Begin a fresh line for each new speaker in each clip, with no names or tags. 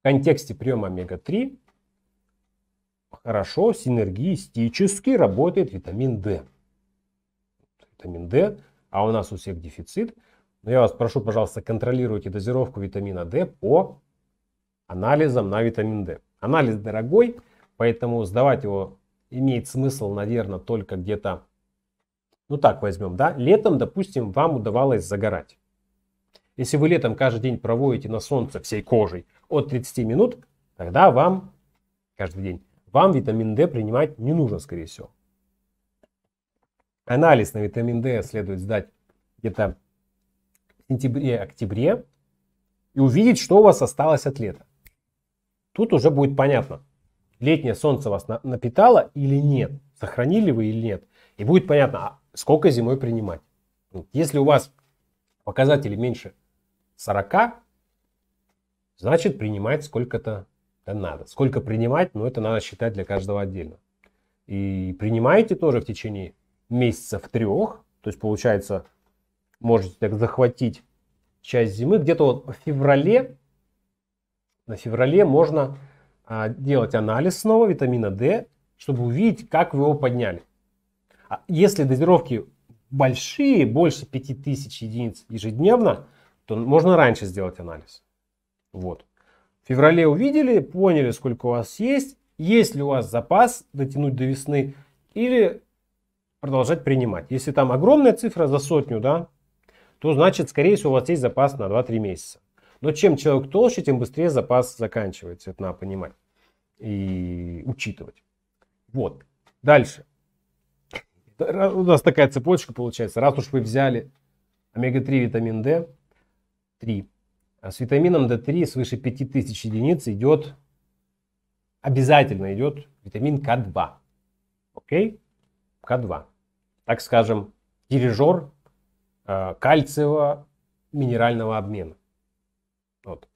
В контексте приема омега-3 хорошо синергистически работает витамин D. Витамин D, а у нас у всех дефицит. Но я вас прошу, пожалуйста, контролируйте дозировку витамина D по анализам на витамин D. Анализ дорогой, поэтому сдавать его имеет смысл, наверное, только где-то, ну так возьмем, да, летом, допустим, вам удавалось загорать. Если вы летом каждый день проводите на солнце всей кожей от 30 минут, тогда вам каждый день, вам витамин D принимать не нужно, скорее всего. Анализ на витамин D следует сдать где-то в сентябре-октябре э, и увидеть, что у вас осталось от лета. Тут уже будет понятно, летнее солнце вас на, напитало или нет, сохранили вы или нет. И будет понятно, а сколько зимой принимать. Ну, если у вас показатели меньше 40, значит принимать сколько-то да, надо. Сколько принимать, но ну, это надо считать для каждого отдельно. И принимаете тоже в течение месяцев трех, то есть получается можете так захватить часть зимы. Где-то вот в феврале, на феврале можно а, делать анализ снова витамина D, чтобы увидеть, как вы его подняли. А если дозировки большие, больше 5000 единиц ежедневно, то можно раньше сделать анализ. Вот. В феврале увидели, поняли, сколько у вас есть, есть ли у вас запас дотянуть до весны или продолжать принимать. Если там огромная цифра за сотню, да, то значит, скорее всего, у вас есть запас на 2-3 месяца. Но чем человек толще, тем быстрее запас заканчивается. Это надо понимать и учитывать. Вот. Дальше. У нас такая цепочка получается. Раз уж вы взяли омега-3 витамин D, 3. А с витамином D3 свыше 5000 единиц идет, обязательно идет витамин К2. Окей? К2. Так скажем, дирижер э, кальциево минерального обмена. Вот.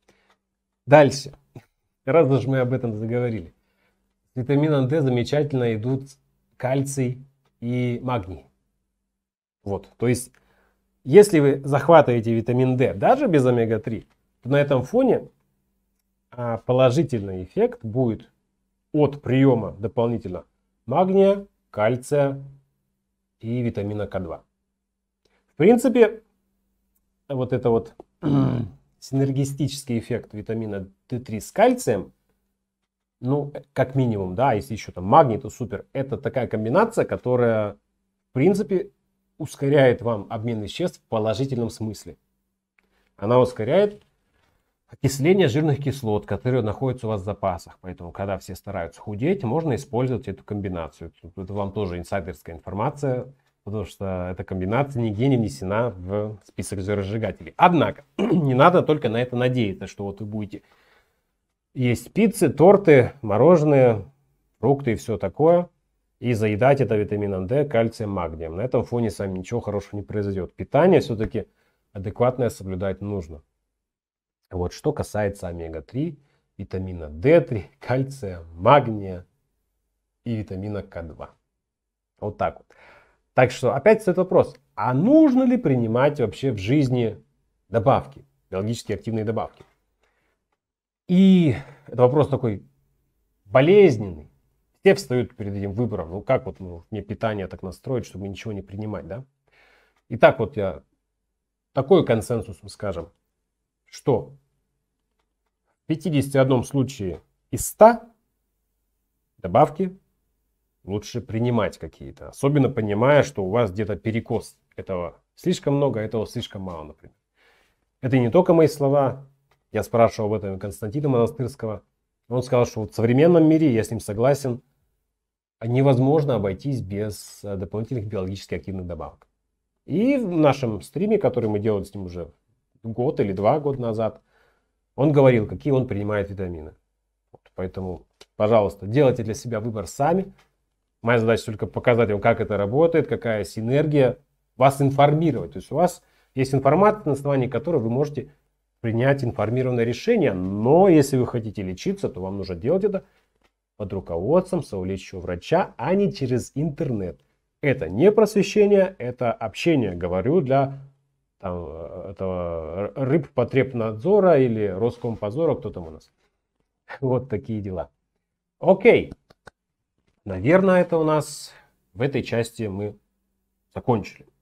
Дальше. Раз уж мы об этом заговорили. С витамином D замечательно идут кальций и магний. Вот. То есть если вы захватываете витамин D даже без омега-3, то на этом фоне а, положительный эффект будет от приема дополнительно магния, кальция и витамина К2. В принципе, вот это вот синергистический эффект витамина D3 с кальцием, ну, как минимум, да, если еще там магний, то супер. Это такая комбинация, которая, в принципе, ускоряет вам обмен веществ в положительном смысле. Она ускоряет окисление жирных кислот, которые находятся у вас в запасах. Поэтому, когда все стараются худеть, можно использовать эту комбинацию. Это вам тоже инсайдерская информация, потому что эта комбинация нигде не внесена в список жиросжигателей. Однако, не надо только на это надеяться, что вот вы будете есть пиццы, торты, мороженое, фрукты и все такое и заедать это витамином D, кальцием, магнием. На этом фоне с вами ничего хорошего не произойдет. Питание все-таки адекватное соблюдать нужно. Вот что касается омега-3, витамина D3, кальция, магния и витамина К2. Вот так вот. Так что опять стоит вопрос, а нужно ли принимать вообще в жизни добавки, биологически активные добавки? И это вопрос такой болезненный, все встают перед этим выбором. Ну как вот ну, мне питание так настроить, чтобы ничего не принимать, да? Итак, вот я такой консенсус, скажем, что в 51 случае из 100 добавки лучше принимать какие-то. Особенно понимая, что у вас где-то перекос этого слишком много, а этого слишком мало, например. Это не только мои слова. Я спрашивал об этом Константина Монастырского. Он сказал, что в современном мире, я с ним согласен, невозможно обойтись без э, дополнительных биологически активных добавок. И в нашем стриме, который мы делали с ним уже год или два года назад, он говорил, какие он принимает витамины. Вот, поэтому, пожалуйста, делайте для себя выбор сами. Моя задача только показать вам, как это работает, какая синергия, вас информировать. То есть у вас есть информация, на основании которой вы можете принять информированное решение. Но если вы хотите лечиться, то вам нужно делать это под руководством совлечащего врача, а не через интернет. Это не просвещение, это общение, говорю, для там, э, этого рыбпотребнадзора или Роскомпозора, кто там у нас. Вот такие дела. Окей. Наверное, это у нас в этой части мы закончили.